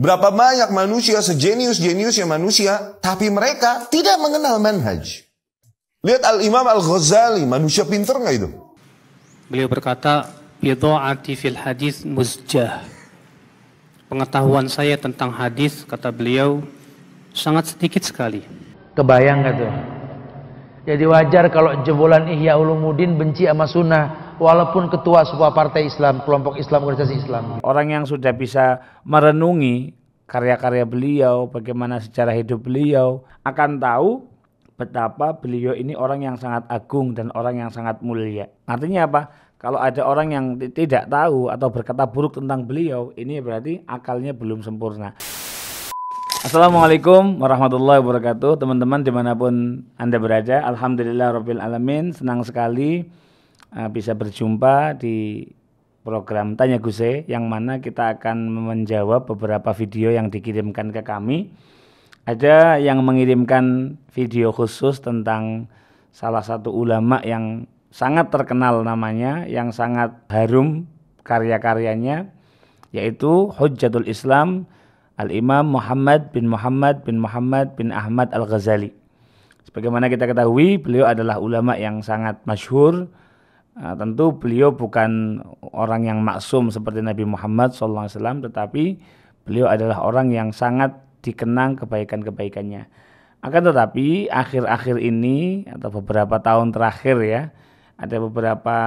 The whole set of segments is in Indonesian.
Berapa banyak manusia sejenius-jeniusnya manusia, tapi mereka tidak mengenal manhaj. Lihat Al-Imam Al-Ghazali, manusia pinter nggak itu? Beliau berkata, Bidu'ati fil hadis muzjah. Pengetahuan saya tentang hadis, kata beliau, sangat sedikit sekali. Kebayang gak tuh? Jadi wajar kalau jebolan Ihya Ulumuddin benci sama sunnah walaupun ketua sebuah partai Islam, kelompok Islam, organisasi Islam. Orang yang sudah bisa merenungi karya-karya beliau, bagaimana sejarah hidup beliau, akan tahu betapa beliau ini orang yang sangat agung dan orang yang sangat mulia. Artinya apa? Kalau ada orang yang tidak tahu atau berkata buruk tentang beliau, ini berarti akalnya belum sempurna. Assalamualaikum warahmatullahi wabarakatuh Teman-teman dimanapun Anda berada Alhamdulillah Rabbil Alamin Senang sekali Eh, bisa berjumpa di program Tanya Guse yang mana kita akan menjawab beberapa video yang dikirimkan ke kami. Ada yang mengirimkan video khusus tentang salah satu ulama yang sangat terkenal namanya, yang sangat harum karya-karyanya yaitu Hujjatul Islam Al-Imam Muhammad bin Muhammad bin Muhammad bin Ahmad Al-Ghazali. Sebagaimana kita ketahui, beliau adalah ulama yang sangat masyhur Nah, tentu beliau bukan orang yang maksum seperti Nabi Muhammad SAW, tetapi beliau adalah orang yang sangat dikenang kebaikan-kebaikannya. Akan tetapi akhir-akhir ini atau beberapa tahun terakhir ya, ada beberapa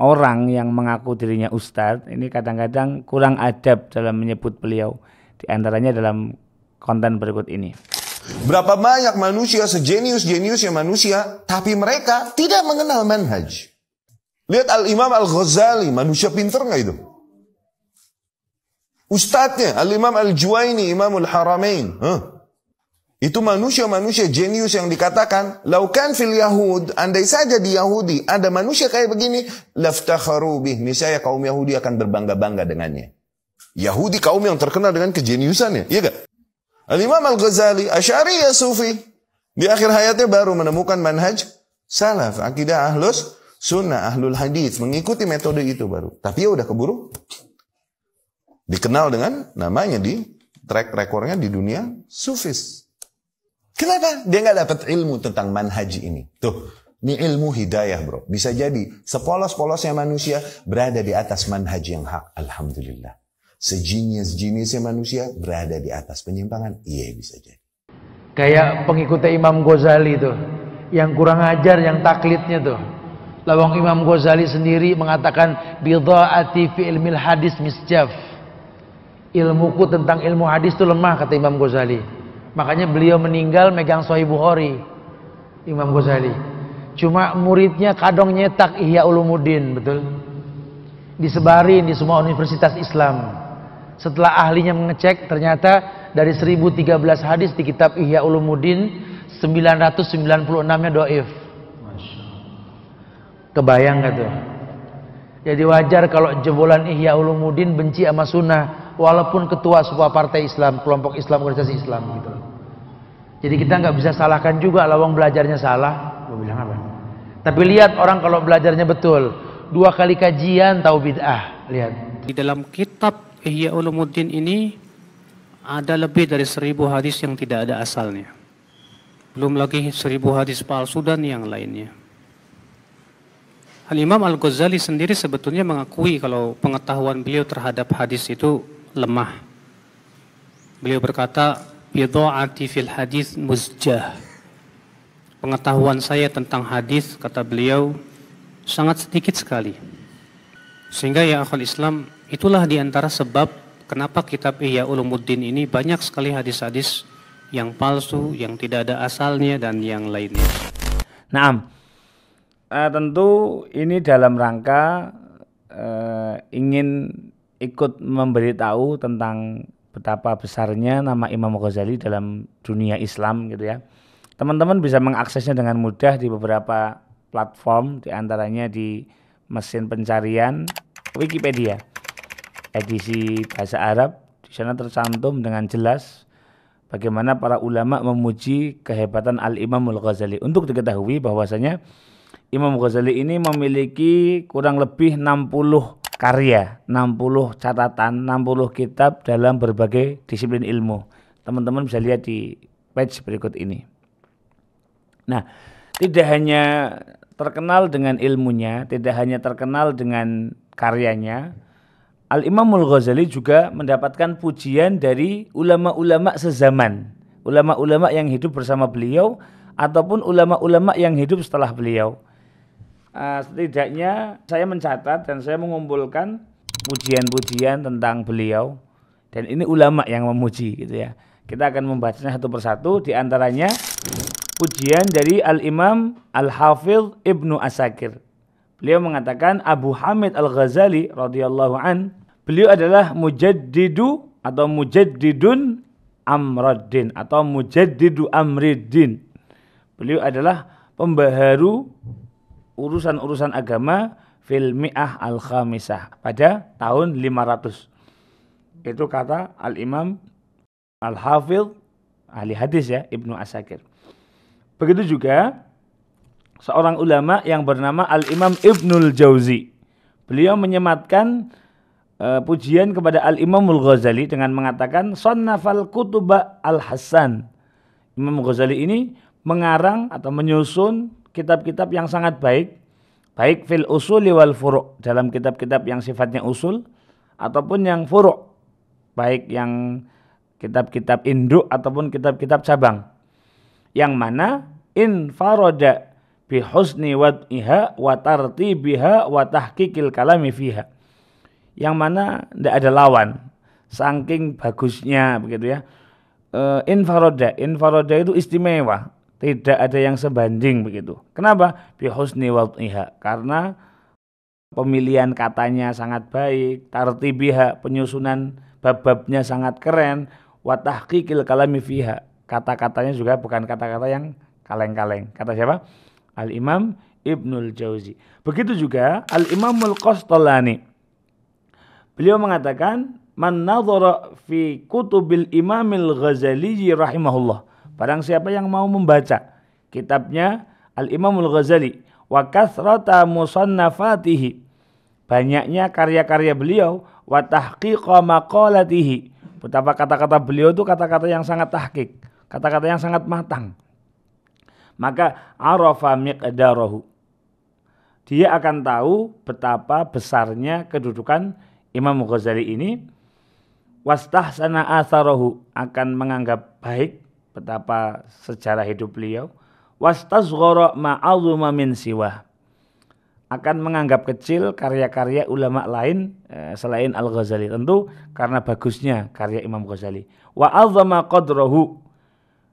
orang yang mengaku dirinya ustadz ini kadang-kadang kurang adab dalam menyebut beliau. Di antaranya dalam konten berikut ini. Berapa banyak manusia sejenius-jeniusnya manusia, tapi mereka tidak mengenal manhaj. Lihat Al-Imam Al-Ghazali, manusia pinter nggak itu? Ustadznya, Al-Imam Al-Juwaini, Imamul Haramain. Huh? Itu manusia-manusia jenius yang dikatakan, laukan fil Yahud, andai saja di Yahudi ada manusia kayak begini, laftakharu bih, misalnya kaum Yahudi akan berbangga-bangga dengannya. Yahudi kaum yang terkenal dengan kejeniusannya, iya gak? Al-Imam Al-Ghazali, Asyariya Sufi, di akhir hayatnya baru menemukan manhaj salaf, akidah ahlus sunnah ahlul hadis mengikuti metode itu baru. Tapi ya udah keburu dikenal dengan namanya di track rekornya di dunia sufis. Kenapa? Dia nggak dapat ilmu tentang manhaj ini. Tuh, ini ilmu hidayah bro. Bisa jadi sepolos-polosnya manusia berada di atas manhaj yang hak. Alhamdulillah. Sejenis-jenisnya manusia berada di atas penyimpangan. Iya bisa jadi. Kayak pengikutnya Imam Ghazali tuh. Yang kurang ajar, yang taklitnya tuh. Lawang Imam Ghazali sendiri mengatakan bidhaati fi ilmil hadis misjaf. Ilmuku tentang ilmu hadis itu lemah kata Imam Ghazali. Makanya beliau meninggal megang Sahih Bukhari. Imam Ghazali. Cuma muridnya kadang nyetak Ihya Ulumuddin, betul? Disebarin di semua universitas Islam. Setelah ahlinya mengecek ternyata dari 1013 hadis di kitab Ihya Ulumuddin 996-nya doif Kebayang gak tuh? Jadi wajar kalau jebolan Ihya Ulumuddin benci sama sunnah walaupun ketua sebuah partai Islam, kelompok Islam, organisasi Islam gitu. Jadi kita nggak bisa salahkan juga lawang belajarnya salah. Gue bilang apa? Tapi lihat orang kalau belajarnya betul, dua kali kajian tahu bid'ah. Lihat. Di dalam kitab Ihya Ulumuddin ini ada lebih dari seribu hadis yang tidak ada asalnya. Belum lagi seribu hadis palsu dan yang lainnya. Al-Imam Al-Ghazali sendiri sebetulnya mengakui kalau pengetahuan beliau terhadap hadis itu lemah. Beliau berkata, "Bidha'ati fil hadis muzjah." Pengetahuan saya tentang hadis kata beliau sangat sedikit sekali. Sehingga ya akhul Islam, itulah di antara sebab kenapa kitab Ihya Ulumuddin ini banyak sekali hadis-hadis yang palsu, yang tidak ada asalnya dan yang lainnya. Naam uh, tentu ini dalam rangka uh, ingin ikut memberitahu tentang betapa besarnya nama Imam Ghazali dalam dunia Islam gitu ya. Teman-teman bisa mengaksesnya dengan mudah di beberapa platform diantaranya di mesin pencarian Wikipedia edisi bahasa Arab di sana tercantum dengan jelas bagaimana para ulama memuji kehebatan Al Imamul Ghazali untuk diketahui bahwasanya Imam Ghazali ini memiliki kurang lebih 60 karya, 60 catatan, 60 kitab dalam berbagai disiplin ilmu. Teman-teman bisa lihat di page berikut ini. Nah, tidak hanya terkenal dengan ilmunya, tidak hanya terkenal dengan karyanya, Al-Imamul Ghazali juga mendapatkan pujian dari ulama-ulama sezaman, ulama-ulama yang hidup bersama beliau ataupun ulama-ulama yang hidup setelah beliau. Eh, setidaknya saya mencatat dan saya mengumpulkan pujian-pujian tentang beliau dan ini ulama yang memuji gitu ya. Kita akan membacanya satu persatu di antaranya pujian dari Al-Imam Al-Hafidh Ibnu Asakir. Beliau mengatakan Abu Hamid Al-Ghazali radhiyallahu an, beliau adalah mujaddidu atau mujaddidun amraddin atau mujaddidu amridin. Beliau adalah pembaharu urusan-urusan agama fil mi'ah al khamisah pada tahun 500. Itu kata Al Imam Al Hafidh ahli hadis ya Ibnu Asakir. Begitu juga seorang ulama yang bernama Al Imam Ibnul Jauzi. Beliau menyematkan uh, pujian kepada Al Imamul Ghazali dengan mengatakan sonnafal kutuba Al Hasan. Imam Ghazali ini mengarang atau menyusun kitab-kitab yang sangat baik, baik fil usuli wal furu' dalam kitab-kitab yang sifatnya usul ataupun yang furu' baik yang kitab-kitab induk ataupun kitab-kitab cabang. Yang mana in faroda bi husni wad'iha wa tartibiha wa tahqiqil kalami fiha. Yang mana tidak ada lawan. Saking bagusnya begitu ya. Eh, infaroda, infaroda itu istimewa tidak ada yang sebanding begitu. Kenapa? Bihusni wadhiha. Karena pemilihan katanya sangat baik, tartibiha, penyusunan bab-babnya sangat keren, wa tahqiqil kalami fiha. Kata-katanya juga bukan kata-kata yang kaleng-kaleng. Kata siapa? Al-Imam Ibnul Jauzi. Begitu juga Al-Imamul Qastolani. Beliau mengatakan, Man nadhara fi kutubil imamil ghazali rahimahullah Barang siapa yang mau membaca kitabnya Al-Imamul Ghazali wa kathrata musannafatihi banyaknya karya-karya beliau wa tahqiqa maqalatihi betapa kata-kata beliau itu kata-kata yang sangat tahqiq kata-kata yang sangat matang maka arafa miqdarahu dia akan tahu betapa besarnya kedudukan Imam Ghazali ini wastahsana asarohu akan menganggap baik betapa sejarah hidup beliau wastazghara ma'azuma min siwa akan menganggap kecil karya-karya ulama lain eh, selain Al-Ghazali tentu karena bagusnya karya Imam Ghazali wa azama qadrahu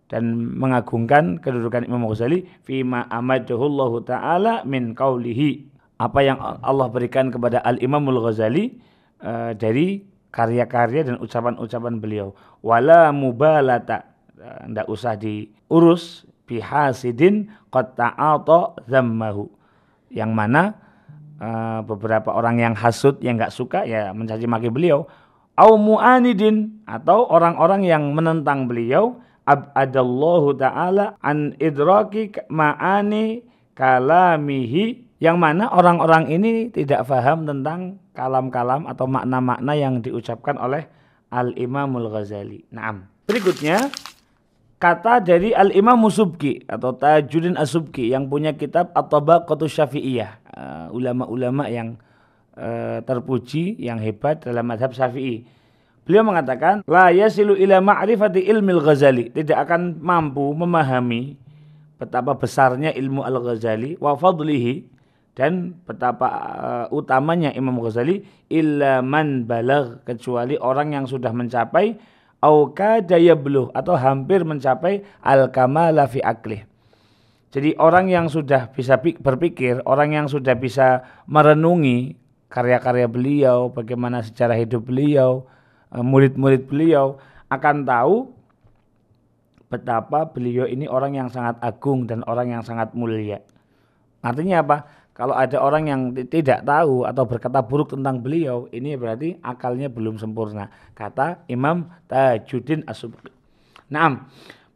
dan mengagungkan kedudukan Imam Ghazali fima amadahullahu taala min qaulihi apa yang Allah berikan kepada Al Imamul Ghazali eh, dari karya-karya dan ucapan-ucapan beliau wala mubalata tidak eh, usah diurus bihasidin kota atau zammahu yang mana uh, beberapa orang yang hasud yang nggak suka ya mencaci maki beliau au mu'anidin atau orang-orang yang menentang beliau abadallahu taala an idraki ma'ani kalamihi yang mana orang-orang ini tidak faham tentang kalam-kalam atau makna-makna yang diucapkan oleh Al-Imamul Ghazali. nah Berikutnya kata dari Al Imam Musubki atau Tajuddin Asubki yang punya kitab At-Tabaqatu Syafi'iyah, uh, ulama-ulama yang uh, terpuji yang hebat dalam madhab Syafi'i. Beliau mengatakan la yasilu ila ma'rifati ilmil Ghazali, tidak akan mampu memahami betapa besarnya ilmu Al-Ghazali wa fadlihi dan betapa uh, utamanya Imam Ghazali illa man balagh kecuali orang yang sudah mencapai au kada yabluh atau hampir mencapai al kamala fi aklih. Jadi orang yang sudah bisa berpikir, orang yang sudah bisa merenungi karya-karya beliau, bagaimana sejarah hidup beliau, eh, murid-murid beliau akan tahu betapa beliau ini orang yang sangat agung dan orang yang sangat mulia. Artinya apa? Kalau ada orang yang tidak tahu atau berkata buruk tentang beliau, ini berarti akalnya belum sempurna. Kata Imam Tajuddin As-Subqi. Nah,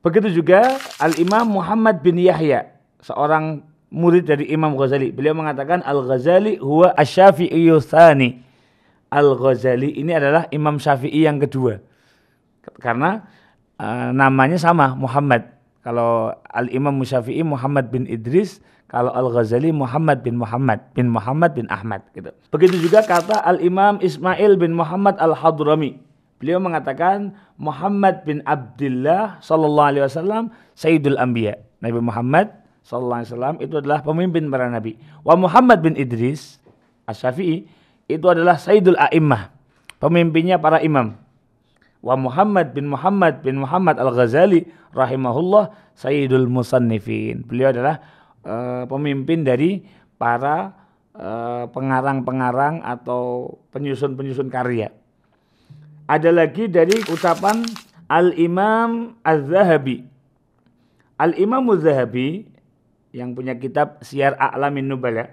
Begitu juga Al-Imam Muhammad bin Yahya, seorang murid dari Imam Ghazali. Beliau mengatakan Al-Ghazali huwa asy-Syafi'iyyu Al-Ghazali ini adalah Imam Syafi'i yang kedua. Karena uh, namanya sama Muhammad kalau Al-Imam Musyafi'i Muhammad bin Idris, kalau Al-Ghazali Muhammad bin Muhammad bin Muhammad bin Ahmad gitu. Begitu juga kata Al-Imam Ismail bin Muhammad Al-Hadrami. Beliau mengatakan Muhammad bin Abdullah sallallahu alaihi wasallam Sayyidul Anbiya. Nabi Muhammad sallallahu alaihi wasallam itu adalah pemimpin para nabi. Wa Muhammad bin Idris Asy-Syafi'i itu adalah Sayyidul A'immah, pemimpinnya para imam wa Muhammad bin Muhammad bin Muhammad Al-Ghazali rahimahullah Sayyidul Musannifin. Beliau adalah uh, pemimpin dari para pengarang eh, pengarang-pengarang atau penyusun-penyusun karya. Ada lagi dari ucapan Al-Imam Az-Zahabi. Al-Imam Az-Zahabi yang punya kitab Siar A'lamin Nubala.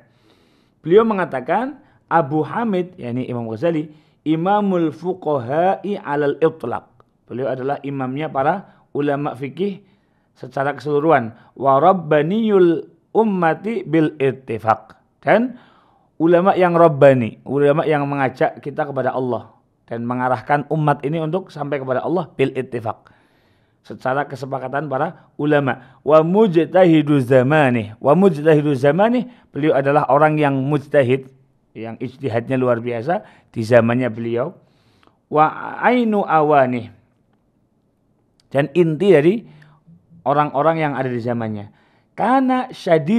Beliau mengatakan Abu Hamid yakni Imam Ghazali imamul fuqaha'i alal itlaq. Beliau adalah imamnya para ulama fikih secara keseluruhan. Wa rabbaniyul ummati bil ittifaq. Dan ulama yang rabbani, ulama yang mengajak kita kepada Allah dan mengarahkan umat ini untuk sampai kepada Allah bil ittifaq. Secara kesepakatan para ulama. Wa mujtahidu zamanih. Wa mujtahidu zamanih. Beliau adalah orang yang mujtahid yang istihadnya luar biasa di zamannya beliau wa ainu awani dan inti dari orang-orang yang ada di zamannya karena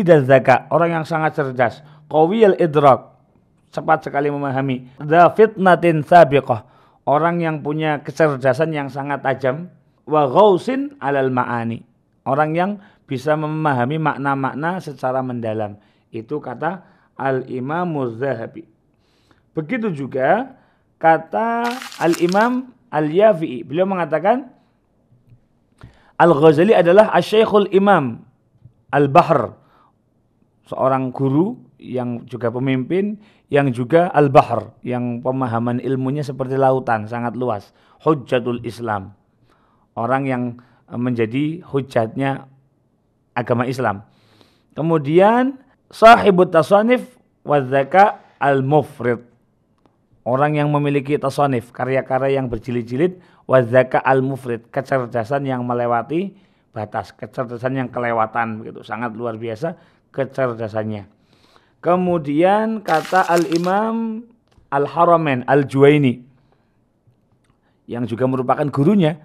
dan zaka orang yang sangat cerdas qawiyal idrak cepat sekali memahami the fitnatin sabiqah orang yang punya kecerdasan yang sangat tajam wa ghausin alal ma'ani orang yang bisa memahami makna-makna secara mendalam itu kata al Imam Zahabi. Begitu juga kata Al-Imam Al-Yafi'i. Beliau mengatakan Al-Ghazali adalah asyikhul Imam Al-Bahr. Seorang guru yang juga pemimpin yang juga Al-Bahr yang pemahaman ilmunya seperti lautan sangat luas. Hujatul Islam. Orang yang menjadi hujatnya agama Islam. Kemudian sahibut tasanif wadzaka al-mufrid. Orang yang memiliki tasanif, karya-karya yang berjilid-jilid, wadzaka al-mufrid, kecerdasan yang melewati batas, kecerdasan yang kelewatan begitu, sangat luar biasa kecerdasannya. Kemudian kata Al-Imam Al-Haramain Al-Juwaini yang juga merupakan gurunya,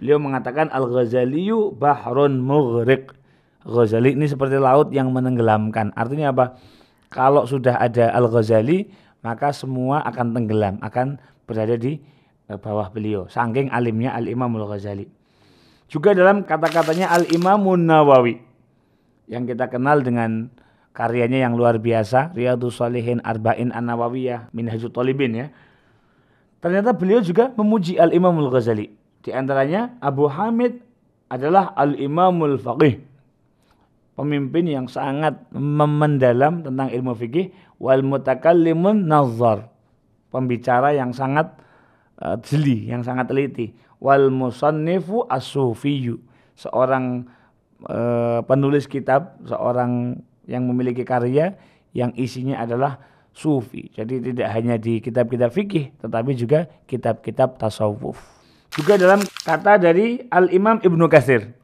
beliau mengatakan Al-Ghazaliyu bahrun mughriq. Ghazali ini seperti laut yang menenggelamkan. Artinya apa? Kalau sudah ada Al-Ghazali, maka semua akan tenggelam, akan berada di eh, bawah beliau. Sangking alimnya Al-Imamul Ghazali. Juga dalam kata-katanya Al-Imamun Nawawi yang kita kenal dengan karyanya yang luar biasa, Riyadus Salihin Arba'in An-Nawawiyah minhajul Talibin ya. Ternyata beliau juga memuji Al-Imamul Ghazali. Di antaranya Abu Hamid adalah Al-Imamul Faqih pemimpin yang sangat mendalam tentang ilmu fikih wal mutakallimun nazar pembicara yang sangat uh, jeli yang sangat teliti wal musannifu as-sufiyyu seorang uh, penulis kitab seorang yang memiliki karya yang isinya adalah sufi jadi tidak hanya di kitab-kitab fikih tetapi juga kitab-kitab tasawuf juga dalam kata dari Al Imam Ibnu Katsir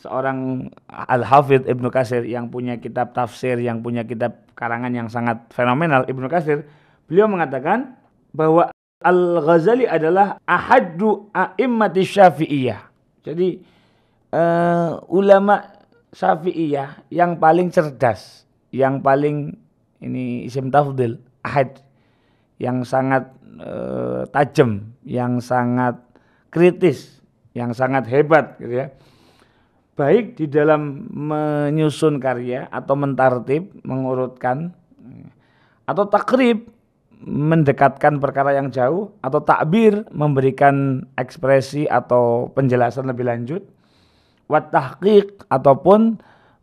seorang Al-Hafidh Ibnu Kasir yang punya kitab tafsir, yang punya kitab karangan yang sangat fenomenal Ibnu Kasir, beliau mengatakan bahwa Al-Ghazali adalah ahaddu a'immati syafi'iyah. Jadi uh, ulama syafi'iyah yang paling cerdas, yang paling ini isim tafdil, ahad yang sangat uh, tajam, yang sangat kritis, yang sangat hebat gitu ya baik di dalam menyusun karya atau mentartib, mengurutkan atau takrib mendekatkan perkara yang jauh atau takbir memberikan ekspresi atau penjelasan lebih lanjut wat ataupun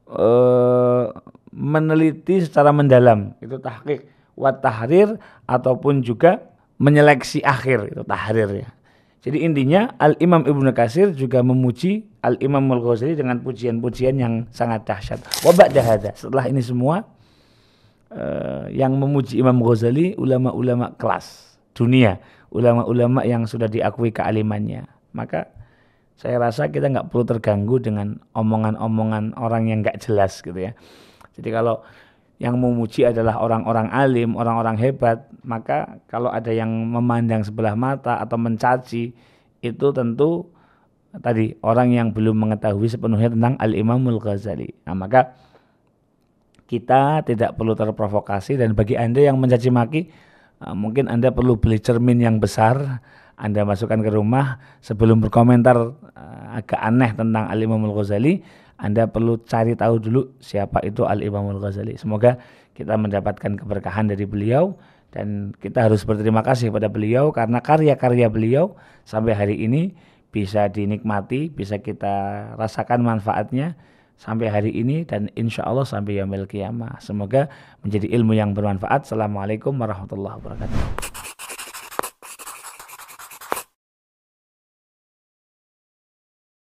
e, meneliti secara mendalam itu tahqiq wat ataupun juga menyeleksi akhir itu tahrir ya jadi intinya Al-Imam Ibnu Kasir juga memuji Al-Imam Al-Ghazali dengan pujian-pujian yang sangat dahsyat. Wa ba'da setelah ini semua uh, yang memuji Imam Ghazali ulama-ulama kelas dunia, ulama-ulama yang sudah diakui kealimannya. Maka saya rasa kita nggak perlu terganggu dengan omongan-omongan orang yang nggak jelas gitu ya. Jadi kalau yang memuji adalah orang-orang alim, orang-orang hebat, maka kalau ada yang memandang sebelah mata atau mencaci itu tentu tadi orang yang belum mengetahui sepenuhnya tentang Al-Imamul Ghazali. Nah, maka kita tidak perlu terprovokasi dan bagi Anda yang mencaci maki eh, mungkin Anda perlu beli cermin yang besar, Anda masukkan ke rumah sebelum berkomentar eh, agak aneh tentang Al-Imamul Ghazali anda perlu cari tahu dulu siapa itu Al-Imamul Ghazali. Semoga kita mendapatkan keberkahan dari beliau dan kita harus berterima kasih pada beliau karena karya-karya beliau sampai hari ini bisa dinikmati, bisa kita rasakan manfaatnya sampai hari ini dan insya Allah sampai Yamil kiamah. Semoga menjadi ilmu yang bermanfaat. Assalamualaikum warahmatullahi wabarakatuh.